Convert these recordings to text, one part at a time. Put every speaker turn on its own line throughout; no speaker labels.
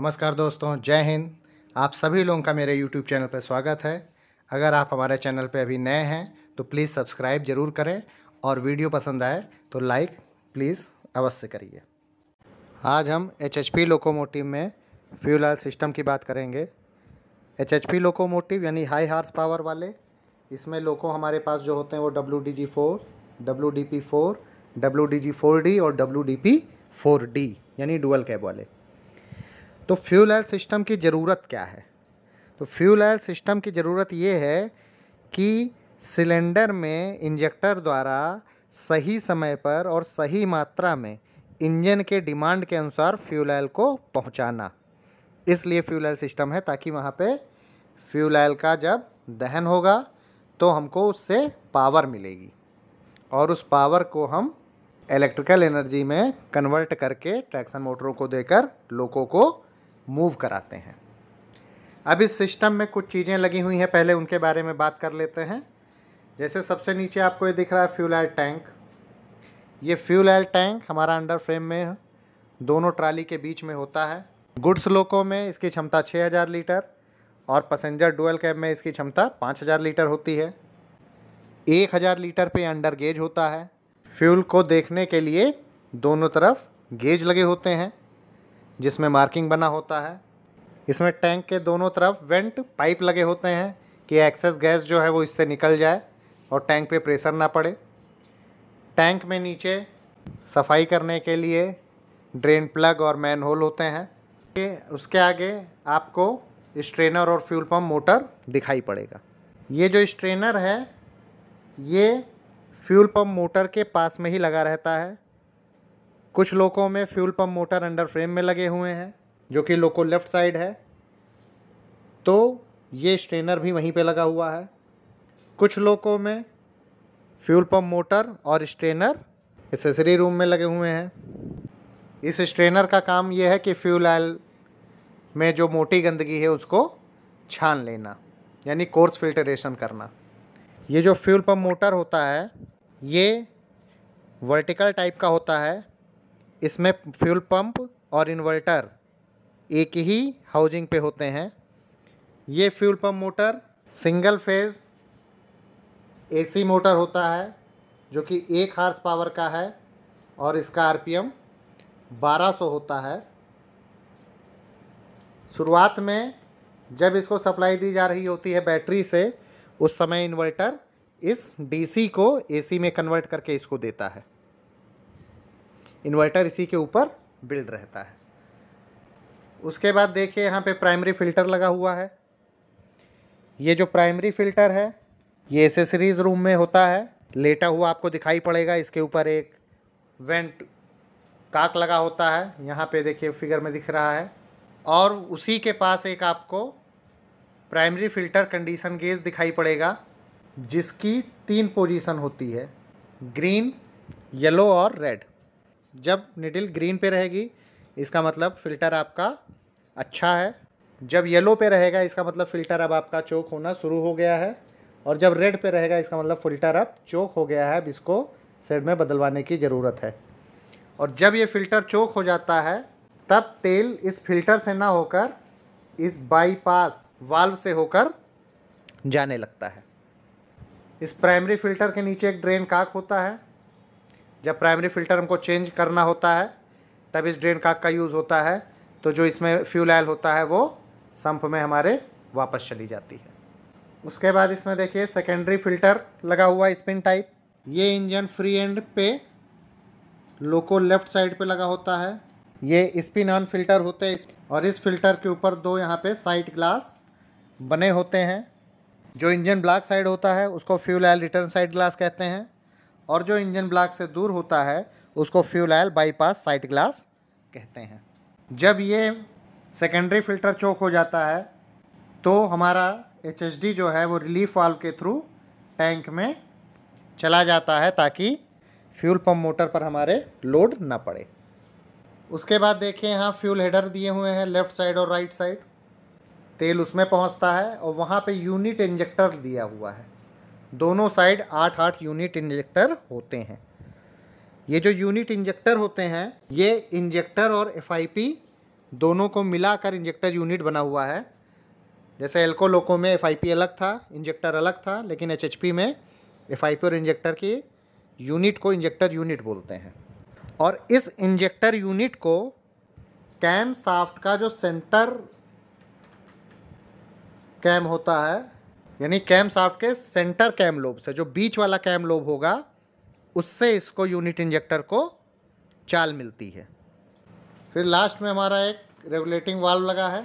नमस्कार दोस्तों जय हिंद आप सभी लोगों का मेरे यूट्यूब चैनल पर स्वागत है अगर आप हमारे चैनल पर अभी नए हैं तो प्लीज़ सब्सक्राइब जरूर करें और वीडियो पसंद आए तो लाइक प्लीज़ अवश्य करिए आज हम एच एच पी लोकोमोटिव में फ्यूल आयल सिस्टम की बात करेंगे एच एच पी लोकोमोटिव यानी हाई हार्स पावर वाले इसमें लोको हमारे पास जो होते हैं वो W D G four W D P four W D G four D और W D P four D यानी डुअल कैब वाले तो फ्यूल एल सिस्टम की ज़रूरत क्या है तो फ्यूल एल सिस्टम की ज़रूरत ये है कि सिलेंडर में इंजेक्टर द्वारा सही समय पर और सही मात्रा में इंजन के डिमांड के अनुसार फ्यूल एल को पहुंचाना इसलिए फ्यूल एल सिस्टम है ताकि वहाँ पे फ्यूल एल का जब दहन होगा तो हमको उससे पावर मिलेगी और उस पावर को हम इलेक्ट्रिकल एनर्जी में कन्वर्ट करके ट्रैक्शन मोटरों को देकर लोगों को मूव कराते हैं अब इस सिस्टम में कुछ चीज़ें लगी हुई हैं पहले उनके बारे में बात कर लेते हैं जैसे सबसे नीचे आपको ये दिख रहा है फ्यूल आयल टैंक ये फ्यूल आयल टैंक हमारा अंडर फ्रेम में दोनों ट्राली के बीच में होता है गुड्स लोको में इसकी क्षमता 6000 लीटर और पैसेंजर डुअल कैब में इसकी क्षमता 5000 लीटर होती है 1000 लीटर पे अंडर गेज होता है फ्यूल को देखने के लिए दोनों तरफ गेज लगे होते हैं जिसमें मार्किंग बना होता है इसमें टैंक के दोनों तरफ वेंट पाइप लगे होते हैं कि एक्सेस गैस जो है वो इससे निकल जाए और टैंक पे प्रेशर ना पड़े टैंक में नीचे सफाई करने के लिए ड्रेन प्लग और मैन होल होते हैं कि उसके आगे आपको स्ट्रेनर और फ्यूल पम्प मोटर दिखाई पड़ेगा ये जो स्ट्रेनर है ये फ्यूल पम्प मोटर के पास में ही लगा रहता है कुछ लोगों में fuel pump motor under frame में लगे हुए हैं जो कि लोको लेफ्ट साइड है तो ये स्ट्रेनर भी वहीं पे लगा हुआ है कुछ लोगों में फ्यूल पंप मोटर और स्ट्रेनर एसेसरी रूम में लगे हुए हैं इस स्ट्रेनर का काम यह है कि फ्यूल आयल में जो मोटी गंदगी है उसको छान लेना यानी कोर्स फिल्टरेशन करना ये जो फ्यूल पंप मोटर होता है ये वर्टिकल टाइप का होता है इसमें फ्यूल पंप और इन्वर्टर एक ही हाउजिंग पे होते हैं ये fuel pump motor single phase AC motor होता है जो कि एक हार्स पावर का है और इसका आरपीएम 1200 होता है शुरुआत में जब इसको सप्लाई दी जा रही होती है बैटरी से उस समय इन्वर्टर इस डीसी को एसी में कन्वर्ट करके इसको देता है इन्वर्टर इसी के ऊपर बिल्ड रहता है उसके बाद देखिए यहाँ पे प्राइमरी फ़िल्टर लगा हुआ है ये जो प्राइमरी फ़िल्टर है ये एसेसरीज़ रूम में होता है लेटा हुआ आपको दिखाई पड़ेगा इसके ऊपर एक वेंट काक लगा होता है यहाँ पे देखिए फिगर में दिख रहा है और उसी के पास एक आपको प्राइमरी फ़िल्टर कंडीशन गेज दिखाई पड़ेगा जिसकी तीन पोजीशन होती है ग्रीन येलो और रेड जब निडिल ग्रीन पे रहेगी इसका मतलब फ़िल्टर आपका अच्छा है जब येलो पे रहेगा इसका मतलब फ़िल्टर अब आपका चोक होना शुरू हो गया है और जब रेड पे रहेगा इसका मतलब फ़िल्टर अब चोक हो गया है अब इसको सेड में बदलवाने की ज़रूरत है और जब ये फ़िल्टर चोक हो जाता है तब तेल इस फिल्टर से ना होकर इस बाईपास वाल्व से होकर जाने लगता है इस प्राइमरी फिल्टर के नीचे एक ड्रेन काक होता है जब प्राइमरी फिल्टर हमको चेंज करना होता है तब इस ड्रेन काक का यूज़ होता है तो जो इसमें फ्यूल आयल होता है वो संप में हमारे वापस चली जाती है उसके बाद इसमें देखिए सेकेंडरी फिल्टर लगा हुआ स्पिन टाइप ये इंजन फ्री एंड पे लोको लेफ्ट साइड पे लगा होता है ये स्पिन ऑन फिल्टर होते हैं और इस फिल्टर के ऊपर दो यहाँ पे साइड ग्लास बने होते हैं जो इंजन ब्लैक साइड होता है उसको fuel oil return side glass कहते हैं और जो इंजन ब्लॉक से दूर होता है उसको fuel oil bypass side glass कहते हैं जब ये सेकेंडरी फिल्टर चौक हो जाता है तो हमारा एच जो है वो रिलीफ वाल्व के थ्रू टैंक में चला जाता है ताकि फ्यूल पंप मोटर पर हमारे लोड ना पड़े उसके बाद देखिए यहाँ फ्यूल हेडर दिए हुए हैं लेफ़्ट साइड और राइट साइड तेल उसमें पहुँचता है और वहाँ पे यूनिट इंजेक्टर दिया हुआ है दोनों साइड आठ आठ यूनिट इंजेक्टर होते हैं ये जो यूनिट इंजेक्टर होते हैं ये इंजेक्टर और एफ दोनों को मिलाकर इंजेक्टर यूनिट बना हुआ है जैसे एल्को लोको में एफ अलग था इंजेक्टर अलग था लेकिन एच में एफ और इंजेक्टर की यूनिट को इंजेक्टर यूनिट बोलते हैं और इस इंजेक्टर यूनिट को कैम साफ्ट का जो सेंटर कैम होता है यानी कैम साफ्ट के सेंटर कैम लोब से जो बीच वाला कैम लोब होगा उससे इसको यूनिट इंजेक्टर को चाल मिलती है फिर लास्ट में हमारा एक रेगुलेटिंग वाल्व लगा है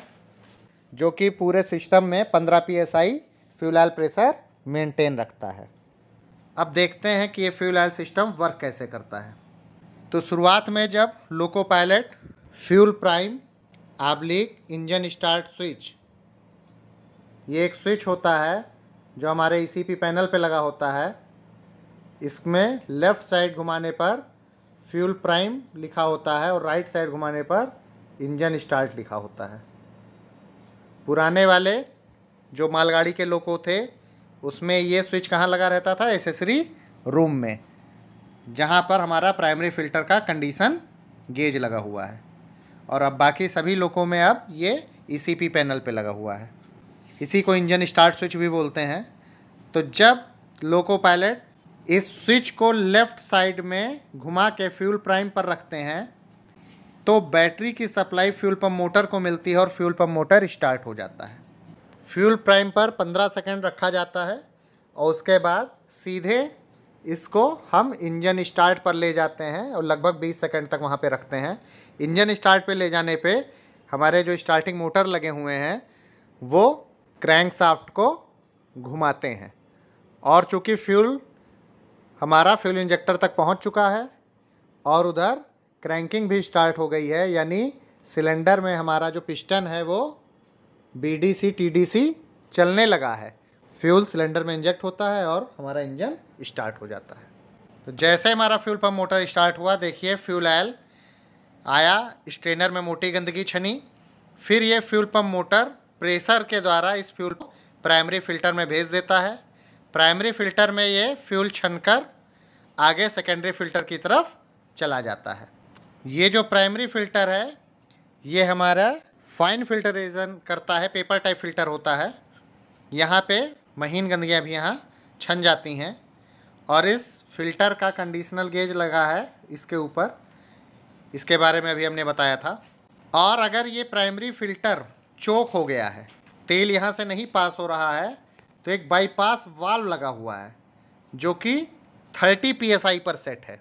जो कि पूरे सिस्टम में 15 PSI fuel oil pressure maintain रखता है अब देखते हैं कि ये फ्यूल आयल सिस्टम वर्क कैसे करता है तो शुरुआत में जब लोको पायलट फ्यूल प्राइम आबलीग इंजन स्टार्ट स्विच ये एक स्विच होता है जो हमारे ईसीपी e पैनल पे लगा होता है इसमें लेफ़्ट साइड घुमाने पर फ्यूल प्राइम लिखा होता है और राइट साइड घुमाने पर इंजन स्टार्ट लिखा होता है पुराने वाले जो मालगाड़ी के लोगों थे उसमें ये स्विच कहाँ लगा रहता था एसेसरी रूम में जहाँ पर हमारा प्राइमरी फिल्टर का कंडीशन गेज लगा हुआ है और अब बाकी सभी लोगों में अब ये पी e पैनल पर लगा हुआ है इसी को इंजन स्टार्ट स्विच भी बोलते हैं तो जब लोको पायलट इस स्विच को लेफ़्ट साइड में घुमा के फ्यूल प्राइम पर रखते हैं तो बैटरी की सप्लाई फ्यूल पम्प मोटर को मिलती है और फ्यूल पम्प मोटर स्टार्ट हो जाता है फ्यूल प्राइम पर 15 सेकंड रखा जाता है और उसके बाद सीधे इसको हम इंजन स्टार्ट पर ले जाते हैं और लगभग 20 सेकंड तक वहाँ पे रखते हैं इंजन स्टार्ट पे ले जाने पे हमारे जो स्टार्टिंग मोटर लगे हुए हैं वो क्रैंकसाफ्ट को घुमाते हैं और चूँकि फ्यूल हमारा फ्यूल इंजेक्टर तक पहुंच चुका है और उधर क्रैंकिंग भी स्टार्ट हो गई है यानी सिलेंडर में हमारा जो पिस्टन है वो B D C T D C चलने लगा है फ्यूल सिलेंडर में इंजेक्ट होता है और हमारा इंजन स्टार्ट हो जाता है तो जैसे हमारा फ्यूल पम्प मोटर स्टार्ट हुआ देखिए फ्यूल आयल आया स्ट्रेनर में मोटी गंदगी छनी फिर ये फ्यूल पम्प मोटर प्रेशर के द्वारा इस फ्यूल को प्राइमरी फिल्टर में भेज देता है प्राइमरी फिल्टर में ये फ्यूल छनकर आगे सेकेंडरी फिल्टर की तरफ चला जाता है ये जो प्राइमरी फिल्टर है ये हमारा फाइन फिल्टरेशन करता है पेपर टाइप फिल्टर होता है यहाँ पे महीन गंदगियाँ भी यहाँ छन जाती हैं और इस फिल्टर का कंडीशनल गेज लगा है इसके ऊपर इसके बारे में अभी हमने बताया था और अगर ये प्राइमरी फिल्टर चौक हो गया है तेल यहाँ से नहीं पास हो रहा है तो एक बाईपास वाल्व लगा हुआ है जो कि 30 पीएसआई पर सेट है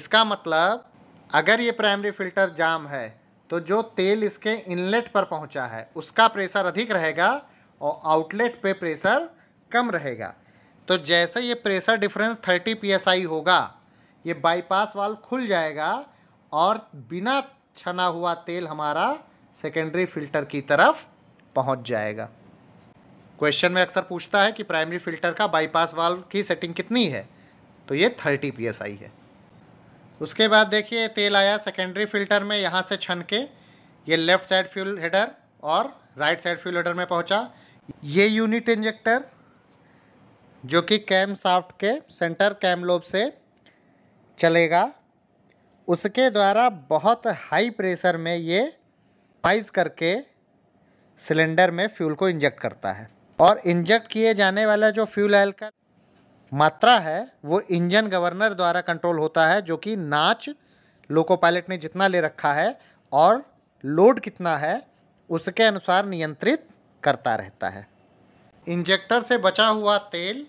इसका मतलब अगर ये प्राइमरी फिल्टर जाम है तो जो तेल इसके इनलेट पर पहुंचा है उसका प्रेशर अधिक रहेगा और आउटलेट पे प्रेशर कम रहेगा तो जैसे ये प्रेशर डिफरेंस 30 psi होगा ये बाईपास वाल्व खुल जाएगा और बिना छना हुआ तेल हमारा सेकेंडरी फिल्टर की तरफ पहुंच जाएगा क्वेश्चन में अक्सर पूछता है कि प्राइमरी फिल्टर का बाईपास वाल्व की सेटिंग कितनी है तो ये थर्टी पी है उसके बाद देखिए तेल आया सेकेंडरी फिल्टर में यहाँ से छन के ये लेफ़्ट साइड फ्यूल हेडर और राइट साइड फ्यूल हेडर में पहुँचा ये यूनिट इंजेक्टर जो कि कैम साफ्ट के सेंटर कैम लोब से चलेगा उसके द्वारा बहुत हाई प्रेशर में ये स्पाइस करके सिलेंडर में फ्यूल को इंजेक्ट करता है और इंजेक्ट किए जाने वाला जो फ्यूल ऑयल का मात्रा है वो इंजन गवर्नर द्वारा कंट्रोल होता है जो कि नाच लोको पायलट ने जितना ले रखा है और लोड कितना है उसके अनुसार नियंत्रित करता रहता है इंजेक्टर से बचा हुआ तेल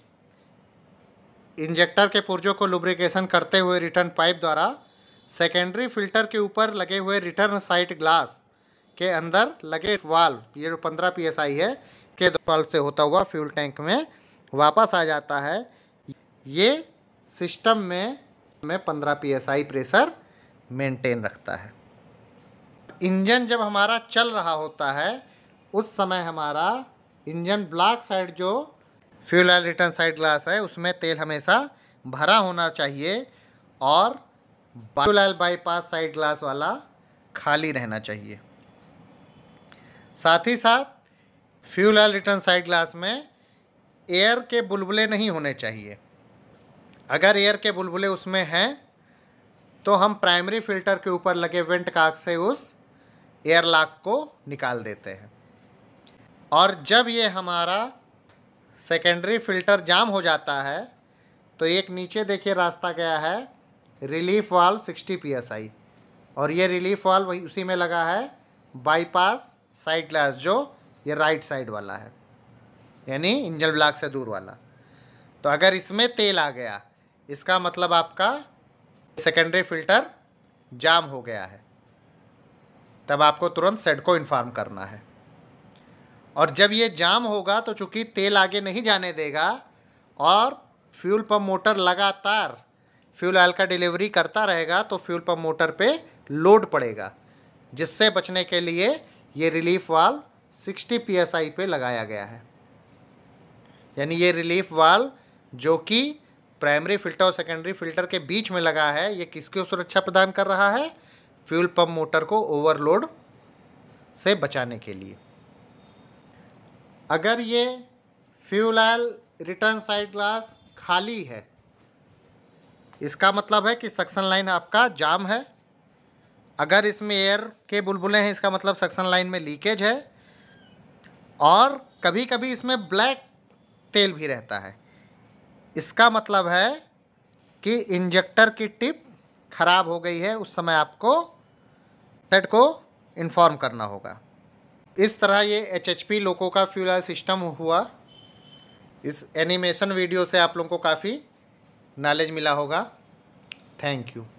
इंजेक्टर के पुर्जों को लुब्रिकेशन करते हुए रिटर्न पाइप द्वारा सेकेंडरी फिल्टर के ऊपर लगे हुए रिटर्न साइट ग्लास के अंदर लगे वाल्व ये जो पंद्रह पी है के वाल्व से होता हुआ फ्यूल टैंक में वापस आ जाता है ये सिस्टम में में पंद्रह पीएसआई प्रेशर मेंटेन रखता है इंजन जब हमारा चल रहा होता है उस समय हमारा इंजन ब्लॉक साइड जो fuel oil return side glass है उसमें तेल हमेशा भरा होना चाहिए और fuel oil bypass side glass वाला खाली रहना चाहिए साथ ही साथ fuel oil return side glass में एयर के बुलबुले नहीं होने चाहिए अगर एयर के बुलबुले उसमें हैं तो हम प्राइमरी फिल्टर के ऊपर लगे वेंट काक से उस एयर लाक को निकाल देते हैं और जब ये हमारा सेकेंडरी फिल्टर जाम हो जाता है तो एक नीचे देखिए रास्ता गया है रिलीफ वाल्व 60 पीएसआई और ये रिलीफ वाल्व वही उसी में लगा है बाईपास साइड ग्लास जो ये राइट साइड वाला है यानी इंजन ब्लॉक से दूर वाला तो अगर इसमें तेल आ गया इसका मतलब आपका सेकेंडरी फिल्टर जाम हो गया है तब आपको तुरंत सेट को इन्फॉर्म करना है और जब ये जाम होगा तो चूँकि तेल आगे नहीं जाने देगा और फ्यूल पंप मोटर लगातार फ्यूल ऑयल का डिलीवरी करता रहेगा तो फ्यूल पंप मोटर पे लोड पड़ेगा जिससे बचने के लिए ये रिलीफ वाल 60 पीएसआई पे लगाया गया है यानी ये रिलीफ वाल जो कि प्राइमरी फिल्टर और सेकेंडरी फिल्टर के बीच में लगा है ये किसकी सुरक्षा प्रदान कर रहा है फ्यूल पंप मोटर को ओवरलोड से बचाने के लिए अगर ये fuel oil return side glass खाली है इसका मतलब है कि सक्शन लाइन आपका जाम है अगर इसमें एयर के बुलबुलें हैं इसका मतलब सक्सन लाइन में लीकेज है और कभी कभी इसमें ब्लैक तेल भी रहता है इसका मतलब है कि इंजेक्टर की टिप खराब हो गई है उस समय आपको सेट को इन्फॉर्म करना होगा इस तरह ये एच एच पी लोको का फ्यूल सिस्टम हुआ इस एनिमेशन वीडियो से आप लोगों को काफ़ी नॉलेज मिला होगा थैंक यू